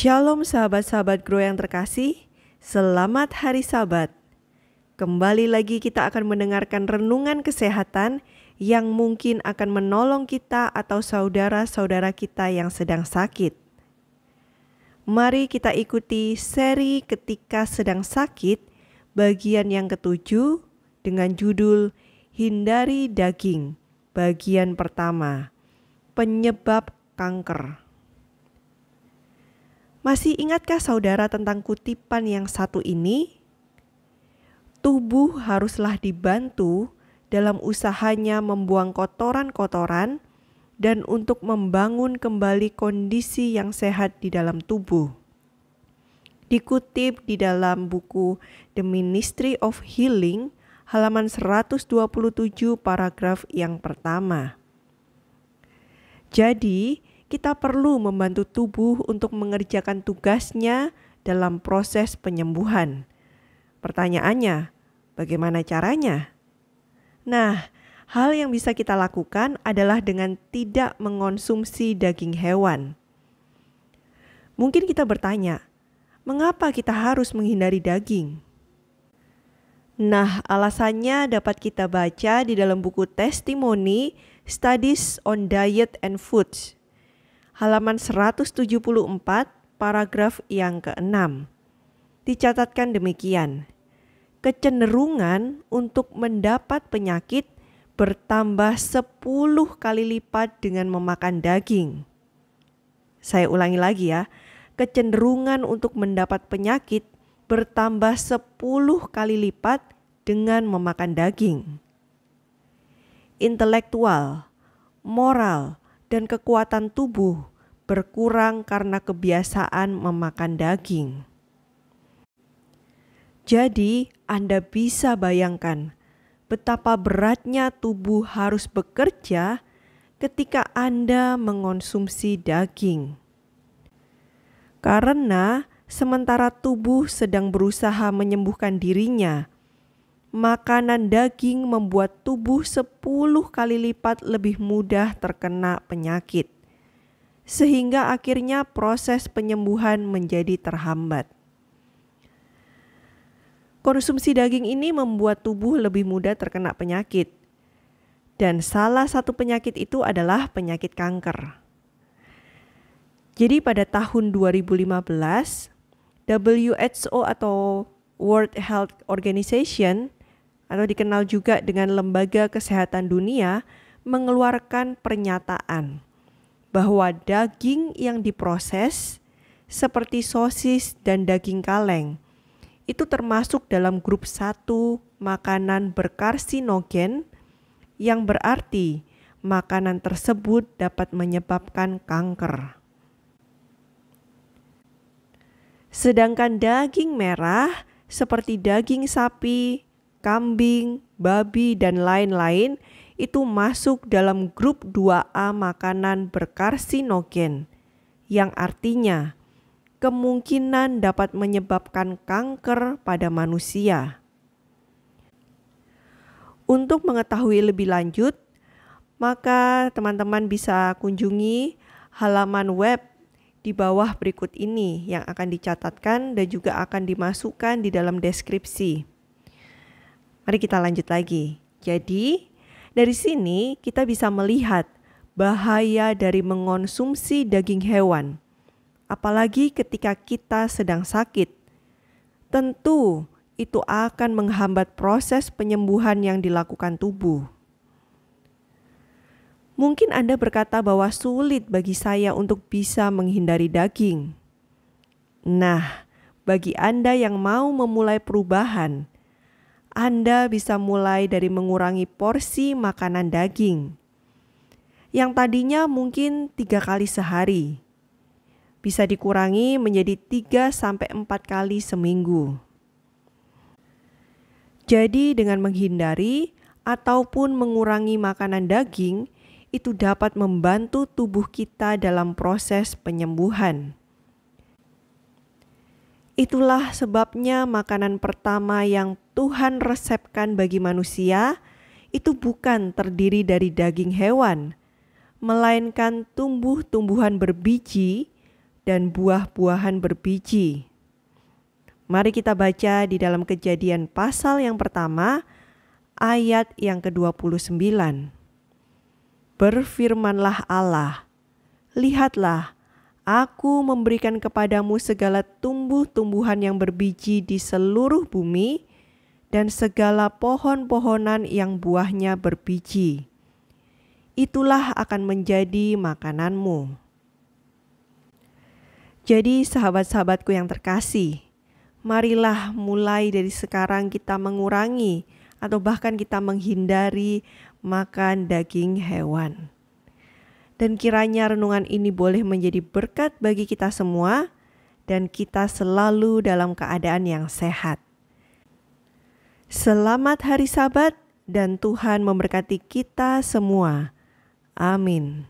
Shalom sahabat-sahabat Grow yang terkasih, selamat hari Sabat. Kembali lagi kita akan mendengarkan renungan kesehatan yang mungkin akan menolong kita atau saudara-saudara kita yang sedang sakit. Mari kita ikuti seri ketika sedang sakit bagian yang ketujuh dengan judul Hindari Daging bagian pertama, penyebab kanker. Masih ingatkah saudara tentang kutipan yang satu ini? Tubuh haruslah dibantu dalam usahanya membuang kotoran-kotoran dan untuk membangun kembali kondisi yang sehat di dalam tubuh. Dikutip di dalam buku The Ministry of Healing halaman 127 paragraf yang pertama. Jadi, kita perlu membantu tubuh untuk mengerjakan tugasnya dalam proses penyembuhan. Pertanyaannya, bagaimana caranya? Nah, hal yang bisa kita lakukan adalah dengan tidak mengonsumsi daging hewan. Mungkin kita bertanya, mengapa kita harus menghindari daging? Nah, alasannya dapat kita baca di dalam buku testimoni Studies on Diet and Foods halaman 174, paragraf yang ke-6. Dicatatkan demikian, kecenderungan untuk mendapat penyakit bertambah 10 kali lipat dengan memakan daging. Saya ulangi lagi ya, kecenderungan untuk mendapat penyakit bertambah 10 kali lipat dengan memakan daging. Intelektual, moral, dan kekuatan tubuh berkurang karena kebiasaan memakan daging. Jadi, Anda bisa bayangkan betapa beratnya tubuh harus bekerja ketika Anda mengonsumsi daging. Karena sementara tubuh sedang berusaha menyembuhkan dirinya makanan daging membuat tubuh 10 kali lipat lebih mudah terkena penyakit. Sehingga akhirnya proses penyembuhan menjadi terhambat. Konsumsi daging ini membuat tubuh lebih mudah terkena penyakit. Dan salah satu penyakit itu adalah penyakit kanker. Jadi pada tahun 2015, WHO atau World Health Organization atau dikenal juga dengan Lembaga Kesehatan Dunia mengeluarkan pernyataan bahwa daging yang diproses seperti sosis dan daging kaleng itu termasuk dalam grup satu makanan berkarsinogen yang berarti makanan tersebut dapat menyebabkan kanker. Sedangkan daging merah seperti daging sapi, kambing, babi, dan lain-lain itu masuk dalam grup 2A makanan berkarsinogen, yang artinya kemungkinan dapat menyebabkan kanker pada manusia. Untuk mengetahui lebih lanjut, maka teman-teman bisa kunjungi halaman web di bawah berikut ini yang akan dicatatkan dan juga akan dimasukkan di dalam deskripsi. Mari kita lanjut lagi. Jadi, dari sini kita bisa melihat bahaya dari mengonsumsi daging hewan, apalagi ketika kita sedang sakit. Tentu, itu akan menghambat proses penyembuhan yang dilakukan tubuh. Mungkin Anda berkata bahwa sulit bagi saya untuk bisa menghindari daging. Nah, bagi Anda yang mau memulai perubahan, anda bisa mulai dari mengurangi porsi makanan daging. Yang tadinya mungkin tiga kali sehari, bisa dikurangi menjadi 3-4 kali seminggu. Jadi dengan menghindari ataupun mengurangi makanan daging, itu dapat membantu tubuh kita dalam proses penyembuhan. Itulah sebabnya makanan pertama yang Tuhan resepkan bagi manusia itu bukan terdiri dari daging hewan, melainkan tumbuh-tumbuhan berbiji dan buah-buahan berbiji. Mari kita baca di dalam kejadian pasal yang pertama, ayat yang ke-29. Berfirmanlah Allah, lihatlah, Aku memberikan kepadamu segala tumbuh-tumbuhan yang berbiji di seluruh bumi dan segala pohon-pohonan yang buahnya berbiji. Itulah akan menjadi makananmu. Jadi, sahabat-sahabatku yang terkasih, marilah mulai dari sekarang kita mengurangi atau bahkan kita menghindari makan daging hewan dan kiranya renungan ini boleh menjadi berkat bagi kita semua dan kita selalu dalam keadaan yang sehat. Selamat hari Sabat dan Tuhan memberkati kita semua. Amin.